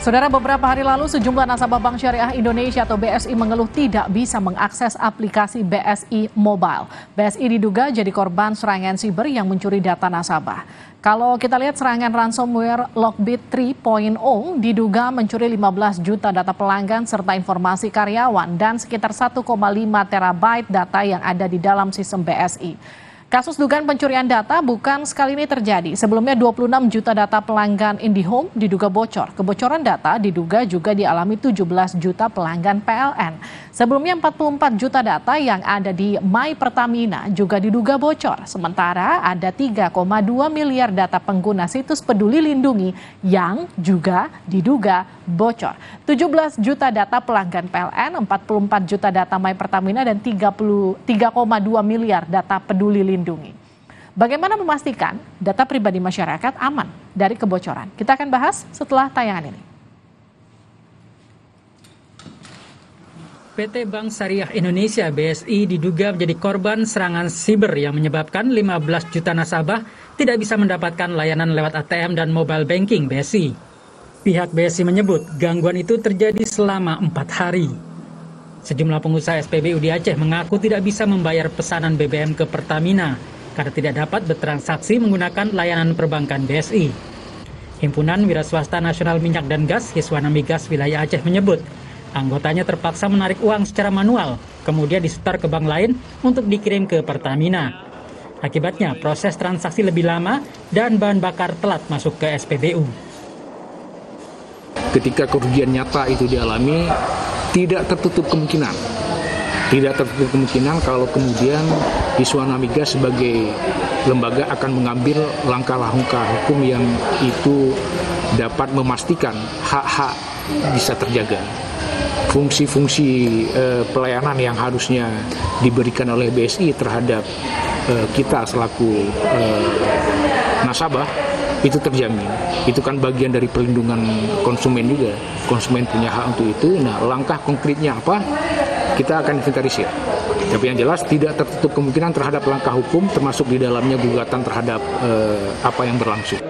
Saudara beberapa hari lalu sejumlah nasabah Bank Syariah Indonesia atau BSI mengeluh tidak bisa mengakses aplikasi BSI Mobile. BSI diduga jadi korban serangan siber yang mencuri data nasabah. Kalau kita lihat serangan ransomware Lockbit 3.0 diduga mencuri 15 juta data pelanggan serta informasi karyawan dan sekitar 1,5 terabyte data yang ada di dalam sistem BSI. Kasus dugaan pencurian data bukan sekali ini terjadi. Sebelumnya 26 juta data pelanggan IndiHome diduga bocor. Kebocoran data diduga juga dialami 17 juta pelanggan PLN. Sebelumnya 44 juta data yang ada di My Pertamina juga diduga bocor. Sementara ada 3,2 miliar data pengguna situs peduli lindungi yang juga diduga bocor. 17 juta data pelanggan PLN, 44 juta data My Pertamina, dan 3,2 miliar data peduli lindungi dilindungi. Bagaimana memastikan data pribadi masyarakat aman dari kebocoran? Kita akan bahas setelah tayangan ini. PT Bank Syariah Indonesia BSI diduga menjadi korban serangan siber yang menyebabkan 15 juta nasabah tidak bisa mendapatkan layanan lewat ATM dan mobile banking BSI. Pihak BSI menyebut gangguan itu terjadi selama empat hari. Sejumlah pengusaha SPBU di Aceh mengaku tidak bisa membayar pesanan BBM ke Pertamina karena tidak dapat bertransaksi menggunakan layanan perbankan BSI. Himpunan Wira Swasta Nasional Minyak dan Gas Hiswana Migas Wilayah Aceh menyebut, anggotanya terpaksa menarik uang secara manual, kemudian disetor ke bank lain untuk dikirim ke Pertamina. Akibatnya, proses transaksi lebih lama dan bahan bakar telat masuk ke SPBU. Ketika kerugian nyata itu dialami, tidak tertutup kemungkinan tidak tertutup kemungkinan kalau kemudian Iswana Migas sebagai lembaga akan mengambil langkah-langkah hukum yang itu dapat memastikan hak-hak bisa terjaga. Fungsi-fungsi eh, pelayanan yang harusnya diberikan oleh BSI terhadap eh, kita selaku eh, nasabah itu terjamin. Itu kan bagian dari perlindungan konsumen juga. Konsumen punya hak untuk itu. Nah, langkah konkretnya apa? Kita akan inventarisir. Tapi yang jelas tidak tertutup kemungkinan terhadap langkah hukum termasuk di dalamnya gugatan terhadap eh, apa yang berlangsung.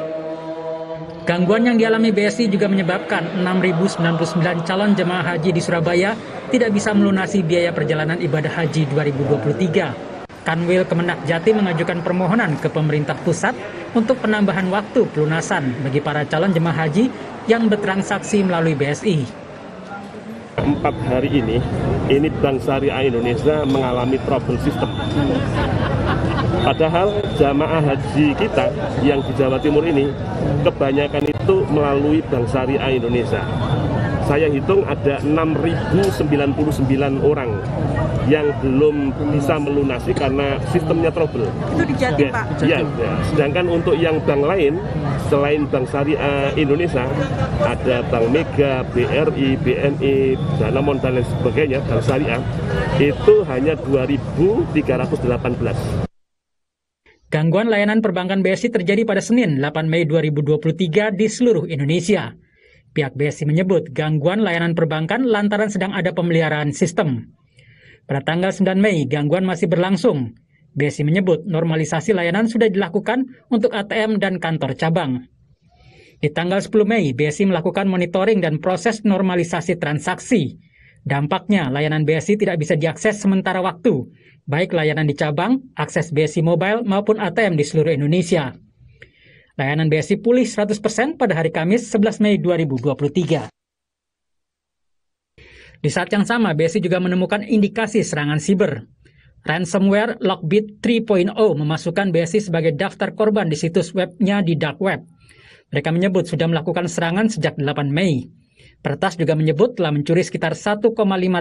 Gangguan yang dialami BSI juga menyebabkan 6.099 calon jemaah haji di Surabaya tidak bisa melunasi biaya perjalanan ibadah haji 2023. Kanwil Kemenak Jati mengajukan permohonan ke pemerintah pusat untuk penambahan waktu pelunasan bagi para calon jemaah haji yang bertransaksi melalui BSI. Empat hari ini, ini Bank Syariah Indonesia mengalami problem sistem. Padahal jamaah haji kita yang di Jawa Timur ini kebanyakan itu melalui Bank Syariah Indonesia. Saya hitung ada 6.099 orang yang belum bisa melunasi karena sistemnya trouble. Itu di Jatim, ya, Pak. Ya, ya. Sedangkan untuk yang bank lain selain Bank Syariah eh, Indonesia ada Bank Mega, BRI, BNI, Danamon dan lain sebagainya, Bank Syariah itu hanya 2318. Gangguan layanan perbankan BSI terjadi pada Senin 8 Mei 2023 di seluruh Indonesia. Pihak BSI menyebut gangguan layanan perbankan lantaran sedang ada pemeliharaan sistem. Pada tanggal 9 Mei, gangguan masih berlangsung. BSI menyebut normalisasi layanan sudah dilakukan untuk ATM dan kantor cabang. Di tanggal 10 Mei, BSI melakukan monitoring dan proses normalisasi transaksi. Dampaknya, layanan BSI tidak bisa diakses sementara waktu, baik layanan di cabang, akses BSI mobile, maupun ATM di seluruh Indonesia. Layanan BSI pulih 100% pada hari Kamis 11 Mei 2023. Di saat yang sama, BSI juga menemukan indikasi serangan siber. Ransomware Lockbit 3.0 memasukkan BSI sebagai daftar korban di situs webnya di dark web. Mereka menyebut sudah melakukan serangan sejak 8 Mei. Pertas juga menyebut telah mencuri sekitar 1,5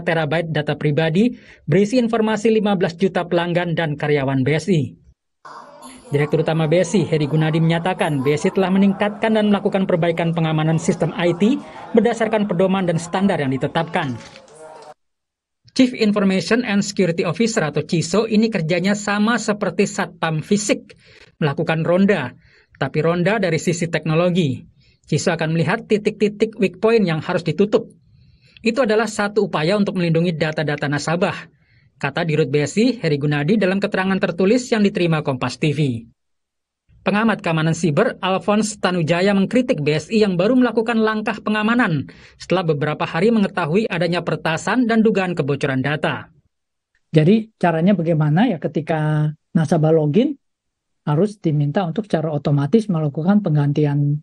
terabyte data pribadi berisi informasi 15 juta pelanggan dan karyawan BSI. Direktur Utama BSI, Heri Gunadi menyatakan BSI telah meningkatkan dan melakukan perbaikan pengamanan sistem IT berdasarkan pedoman dan standar yang ditetapkan. Chief Information and Security Officer atau CISO ini kerjanya sama seperti Satpam Fisik, melakukan ronda, tapi ronda dari sisi teknologi. CISO akan melihat titik-titik weak point yang harus ditutup. Itu adalah satu upaya untuk melindungi data-data nasabah kata Dirut BSI Heri Gunadi dalam keterangan tertulis yang diterima Kompas TV. Pengamat keamanan siber Alphonse Tanujaya mengkritik BSI yang baru melakukan langkah pengamanan setelah beberapa hari mengetahui adanya pertasan dan dugaan kebocoran data. Jadi caranya bagaimana ya ketika nasabah login harus diminta untuk secara otomatis melakukan penggantian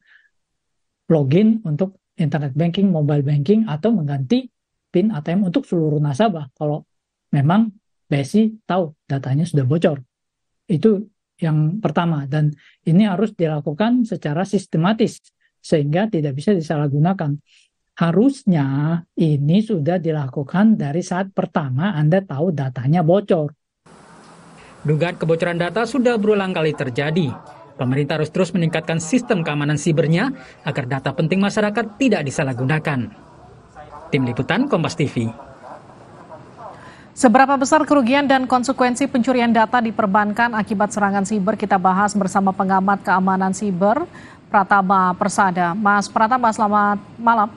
login untuk internet banking, mobile banking, atau mengganti PIN ATM untuk seluruh nasabah. Kalau memang BSI tahu datanya sudah bocor. Itu yang pertama dan ini harus dilakukan secara sistematis sehingga tidak bisa disalahgunakan. Harusnya ini sudah dilakukan dari saat pertama Anda tahu datanya bocor. Dugaan kebocoran data sudah berulang kali terjadi. Pemerintah harus terus meningkatkan sistem keamanan sibernya agar data penting masyarakat tidak disalahgunakan. Tim Liputan Kompas TV. Seberapa besar kerugian dan konsekuensi pencurian data di perbankan akibat serangan siber kita bahas bersama pengamat keamanan siber Pratama Persada. Mas Pratama, selamat malam.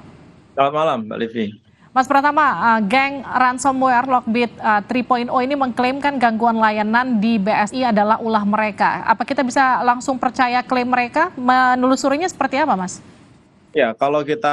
Selamat malam, Mbak Livi. Mas Pratama, uh, geng ransomware Lockbit uh, 3.0 ini mengklaimkan gangguan layanan di BSI adalah ulah mereka. Apa kita bisa langsung percaya klaim mereka? Menelusurinya seperti apa, Mas? Ya, kalau kita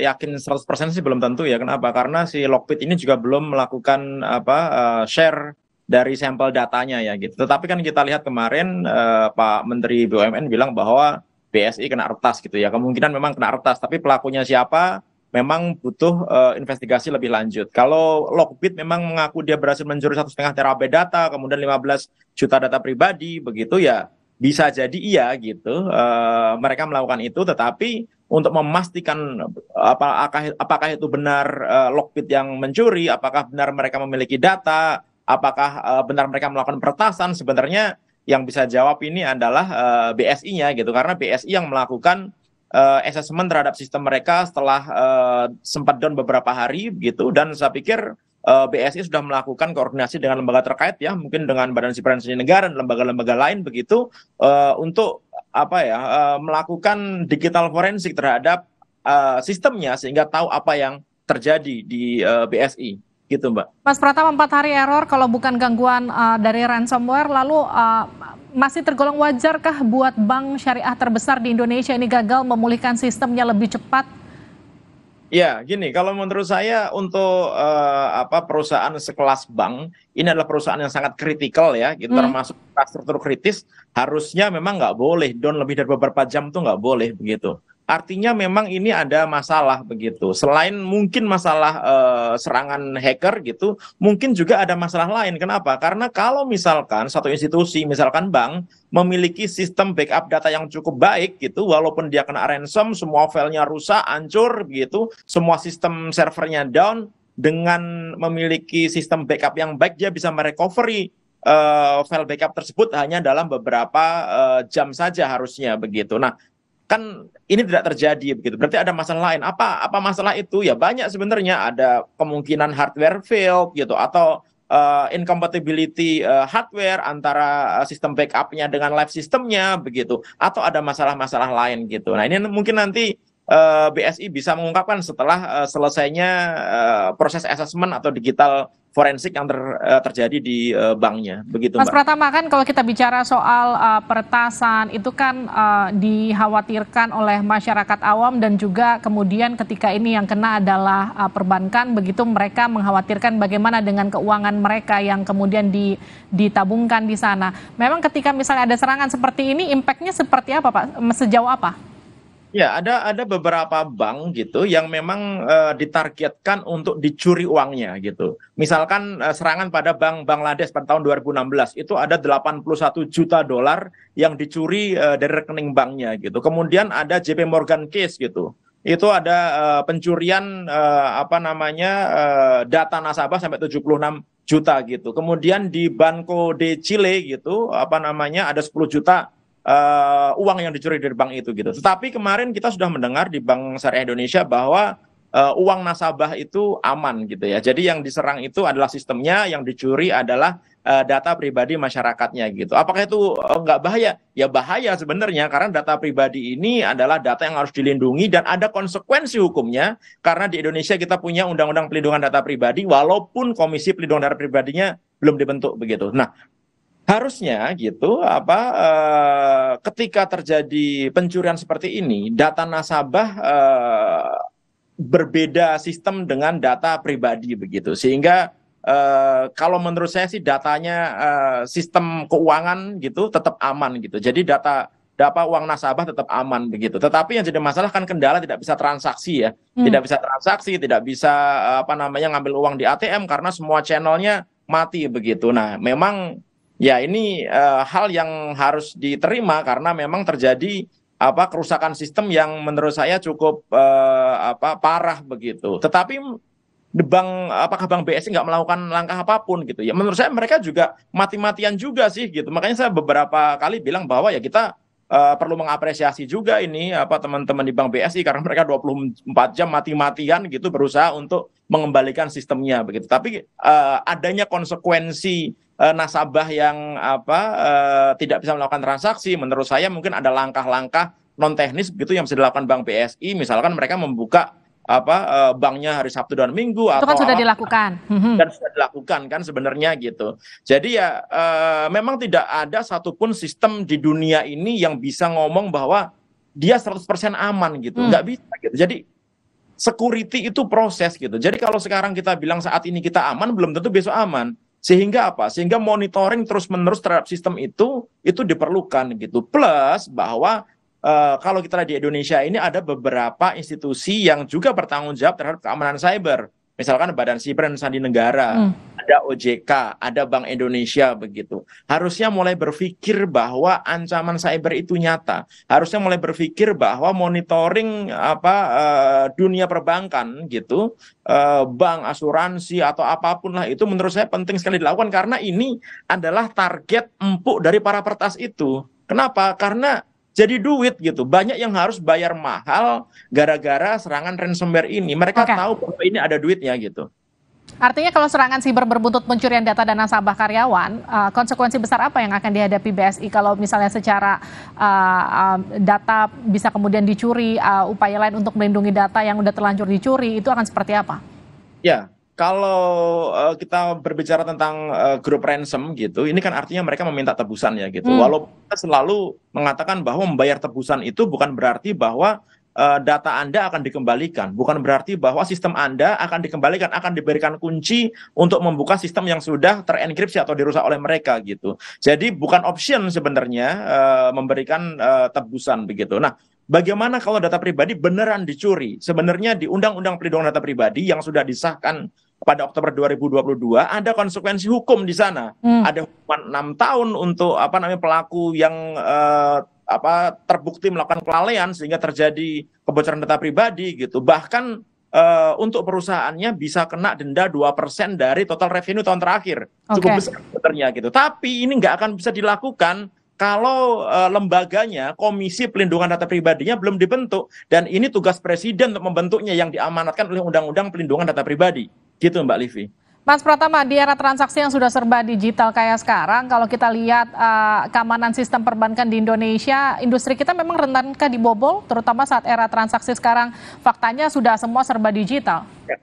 yakin 100% sih belum tentu ya. Kenapa? Karena si Lockpit ini juga belum melakukan apa uh, share dari sampel datanya ya gitu. Tetapi kan kita lihat kemarin uh, Pak Menteri BUMN bilang bahwa BSI kena retas gitu ya. Kemungkinan memang kena retas, tapi pelakunya siapa memang butuh uh, investigasi lebih lanjut. Kalau Lockbit memang mengaku dia berhasil mencuri satu setengah terabyte data, kemudian 15 juta data pribadi, begitu ya bisa jadi iya gitu uh, mereka melakukan itu tetapi untuk memastikan eh, apa, apakah itu benar uh, lockpit yang mencuri apakah benar mereka memiliki data apakah uh, benar mereka melakukan pertasan sebenarnya yang bisa jawab ini adalah uh, BSI-nya gitu karena BSI yang melakukan uh, assessment terhadap sistem mereka setelah uh, sempat down beberapa hari gitu dan saya pikir Eh, BSI sudah melakukan koordinasi dengan lembaga terkait ya, mungkin dengan Badan Sipil Negara dan lembaga-lembaga lain begitu uh, untuk apa ya uh, melakukan digital forensik terhadap uh, sistemnya sehingga tahu apa yang terjadi di uh, BSI gitu mbak. Mas Pratama empat hari error kalau bukan gangguan uh, dari ransomware lalu uh, masih tergolong wajarkah buat bank syariah terbesar di Indonesia ini gagal memulihkan sistemnya lebih cepat Ya, gini, kalau menurut saya untuk uh, apa perusahaan sekelas bank ini adalah perusahaan yang sangat kritikal ya, gitu, hmm. termasuk infrastruktur kritis harusnya memang nggak boleh down lebih dari beberapa jam tuh nggak boleh begitu. Artinya memang ini ada masalah begitu. Selain mungkin masalah uh, serangan hacker gitu, mungkin juga ada masalah lain. Kenapa? Karena kalau misalkan satu institusi, misalkan bank, memiliki sistem backup data yang cukup baik gitu, walaupun dia kena ransom, semua filenya rusak, hancur gitu, semua sistem servernya down, dengan memiliki sistem backup yang baik, dia bisa merecovery uh, file backup tersebut hanya dalam beberapa uh, jam saja harusnya begitu. Nah, kan ini tidak terjadi begitu. Berarti ada masalah lain. Apa apa masalah itu? Ya banyak sebenarnya ada kemungkinan hardware fail gitu atau uh, incompatibility uh, hardware antara eh, sistem backupnya dengan live sistemnya begitu atau ada masalah-masalah lain gitu. Nah, ini mungkin nanti uh, BSI bisa mengungkapkan setelah uh, selesainya uh, proses assessment atau digital forensik yang ter, eh, terjadi di eh, banknya. Begitu, Mas Mbak. Pratama kan kalau kita bicara soal uh, peretasan itu kan uh, dikhawatirkan oleh masyarakat awam dan juga kemudian ketika ini yang kena adalah uh, perbankan, begitu mereka mengkhawatirkan bagaimana dengan keuangan mereka yang kemudian di, ditabungkan di sana. Memang ketika misalnya ada serangan seperti ini, impactnya seperti apa, Pak? Sejauh apa? Ya, ada ada beberapa bank gitu yang memang uh, ditargetkan untuk dicuri uangnya gitu. Misalkan uh, serangan pada bank Bangladesh pada tahun 2016 itu ada 81 juta dolar yang dicuri uh, dari rekening banknya gitu. Kemudian ada JP Morgan case gitu. Itu ada uh, pencurian uh, apa namanya uh, data nasabah sampai 76 juta gitu. Kemudian di Banco de Chile gitu apa namanya ada 10 juta uh, uang yang dicuri dari bank itu gitu. Tetapi kemarin kita sudah mendengar di Bank Syariah Indonesia bahwa uh, uang nasabah itu aman gitu ya. Jadi yang diserang itu adalah sistemnya, yang dicuri adalah uh, data pribadi masyarakatnya gitu. Apakah itu uh, nggak bahaya? Ya bahaya sebenarnya karena data pribadi ini adalah data yang harus dilindungi dan ada konsekuensi hukumnya karena di Indonesia kita punya undang-undang pelindungan data pribadi walaupun komisi pelindungan data pribadinya belum dibentuk begitu. Nah, harusnya gitu apa eh, ketika terjadi pencurian seperti ini data nasabah eh, berbeda sistem dengan data pribadi begitu sehingga e, kalau menurut saya sih datanya e, sistem keuangan gitu tetap aman gitu. Jadi data data uang nasabah tetap aman begitu. Tetapi yang jadi masalah kan kendala tidak bisa transaksi ya, hmm. tidak bisa transaksi, tidak bisa eh, apa namanya ngambil uang di ATM karena semua channelnya mati begitu. Nah, memang ya ini eh, hal yang harus diterima karena memang terjadi apa kerusakan sistem yang menurut saya cukup eh, apa parah begitu. Tetapi bank apakah bank BSI nggak melakukan langkah apapun gitu ya? Menurut saya mereka juga mati-matian juga sih gitu. Makanya saya beberapa kali bilang bahwa ya kita uh, perlu mengapresiasi juga ini apa teman-teman di bank BSI karena mereka 24 jam mati-matian gitu berusaha untuk mengembalikan sistemnya begitu. Tapi uh, adanya konsekuensi Eh, nasabah yang apa eh, tidak bisa melakukan transaksi menurut saya mungkin ada langkah-langkah non teknis begitu yang bisa dilakukan bank BSI misalkan mereka membuka apa eh, banknya hari Sabtu dan Minggu itu kan atau kan sudah apa, dilakukan mhm. dan sudah dilakukan kan sebenarnya gitu jadi ya e, memang tidak ada satupun sistem di dunia ini yang bisa ngomong bahwa dia 100% aman gitu hmm. bisa gitu jadi security itu proses gitu jadi kalau sekarang kita bilang saat ini kita aman belum tentu besok aman sehingga apa? Sehingga monitoring terus-menerus terhadap sistem itu itu diperlukan gitu. Plus bahwa uh, kalau kita lihat di Indonesia ini ada beberapa institusi yang juga bertanggung jawab terhadap keamanan cyber misalkan Badan siber dan Sandi Negara, hmm. ada OJK, ada Bank Indonesia begitu. Harusnya mulai berpikir bahwa ancaman cyber itu nyata. Harusnya mulai berpikir bahwa monitoring apa uh, dunia perbankan gitu, uh, bank, asuransi atau apapun lah itu menurut saya penting sekali dilakukan karena ini adalah target empuk dari para pertas itu. Kenapa? Karena jadi duit gitu. Banyak yang harus bayar mahal gara-gara serangan ransomware ini. Mereka okay. tahu bahwa ini ada duitnya gitu. Artinya kalau serangan siber berbuntut pencurian data dan nasabah karyawan, uh, konsekuensi besar apa yang akan dihadapi BSI kalau misalnya secara uh, uh, data bisa kemudian dicuri, uh, upaya lain untuk melindungi data yang udah terlanjur dicuri itu akan seperti apa? Ya, kalau uh, kita berbicara tentang uh, grup ransom gitu, ini kan artinya mereka meminta tebusan ya gitu. Hmm. Walaupun kita selalu mengatakan bahwa membayar tebusan itu bukan berarti bahwa uh, data Anda akan dikembalikan, bukan berarti bahwa sistem Anda akan dikembalikan, akan diberikan kunci untuk membuka sistem yang sudah terenkripsi atau dirusak oleh mereka gitu. Jadi bukan option sebenarnya uh, memberikan uh, tebusan begitu. Nah, Bagaimana kalau data pribadi beneran dicuri? Sebenarnya di Undang-Undang Perlindungan Data Pribadi yang sudah disahkan pada Oktober 2022 ada konsekuensi hukum di sana. Hmm. Ada hukuman 6 tahun untuk apa namanya pelaku yang eh, apa terbukti melakukan kelalaian sehingga terjadi kebocoran data pribadi gitu. Bahkan uh, untuk perusahaannya bisa kena denda 2% dari total revenue tahun terakhir. Okay. Cukup besar sebenarnya gitu. Tapi ini nggak akan bisa dilakukan kalau uh, lembaganya, komisi pelindungan data pribadinya belum dibentuk dan ini tugas presiden untuk membentuknya yang diamanatkan oleh undang-undang pelindungan data pribadi. Gitu Mbak Livi. Mas Pratama, di era transaksi yang sudah serba digital kayak sekarang, kalau kita lihat uh, keamanan sistem perbankan di Indonesia, industri kita memang rentankah dibobol, terutama saat era transaksi sekarang, faktanya sudah semua serba digital. Ya.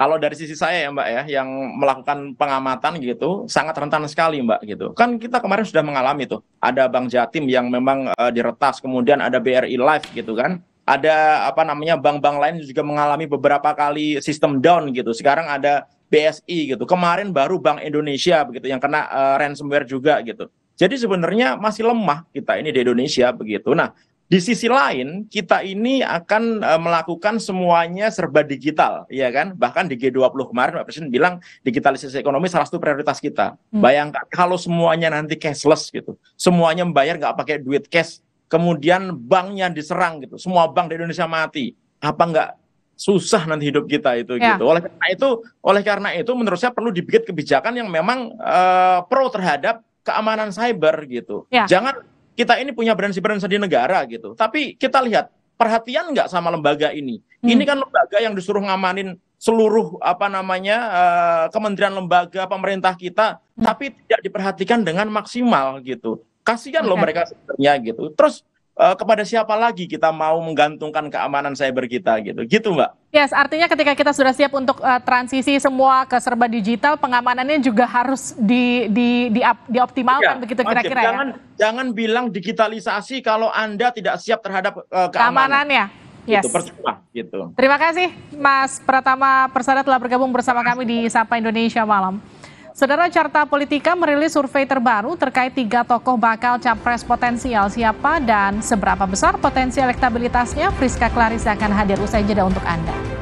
Kalau dari sisi saya ya Mbak ya, yang melakukan pengamatan gitu, sangat rentan sekali Mbak gitu. Kan kita kemarin sudah mengalami tuh, ada Bank Jatim yang memang uh, diretas, kemudian ada BRI e Live gitu kan ada apa namanya bank-bank lain juga mengalami beberapa kali sistem down gitu. Sekarang ada BSI gitu. Kemarin baru Bank Indonesia begitu yang kena uh, ransomware juga gitu. Jadi sebenarnya masih lemah kita ini di Indonesia begitu. Nah, di sisi lain kita ini akan uh, melakukan semuanya serba digital, ya kan? Bahkan di G20 kemarin Pak Presiden bilang digitalisasi ekonomi salah satu prioritas kita. Hmm. Bayangkan kalau semuanya nanti cashless gitu. Semuanya membayar nggak pakai duit cash kemudian banknya diserang gitu, semua bank di Indonesia mati, apa enggak susah nanti hidup kita itu ya. gitu. Oleh karena itu, oleh karena itu menurut saya perlu dibikin kebijakan yang memang uh, pro terhadap keamanan cyber gitu. Ya. Jangan kita ini punya brand berani di negara gitu, tapi kita lihat perhatian nggak sama lembaga ini. Hmm. Ini kan lembaga yang disuruh ngamanin seluruh apa namanya uh, kementerian lembaga pemerintah kita, hmm. tapi tidak diperhatikan dengan maksimal gitu. Kasihan okay. loh mereka sebenarnya gitu. Terus uh, kepada siapa lagi kita mau menggantungkan keamanan cyber kita gitu. Gitu, Mbak. Yes, artinya ketika kita sudah siap untuk uh, transisi semua ke serba digital, pengamanannya juga harus di di di, di dioptimalkan ya, begitu kira-kira ya. Jangan jangan bilang digitalisasi kalau Anda tidak siap terhadap uh, keamanan. keamanannya. Gitu, yes. Itu percuma, gitu. Terima kasih Mas Pratama Persada telah bergabung bersama kami di Sapa Indonesia malam. Saudara Carta Politika merilis survei terbaru terkait tiga tokoh bakal capres potensial siapa dan seberapa besar potensi elektabilitasnya. Friska Clarissa akan hadir usai jeda untuk Anda.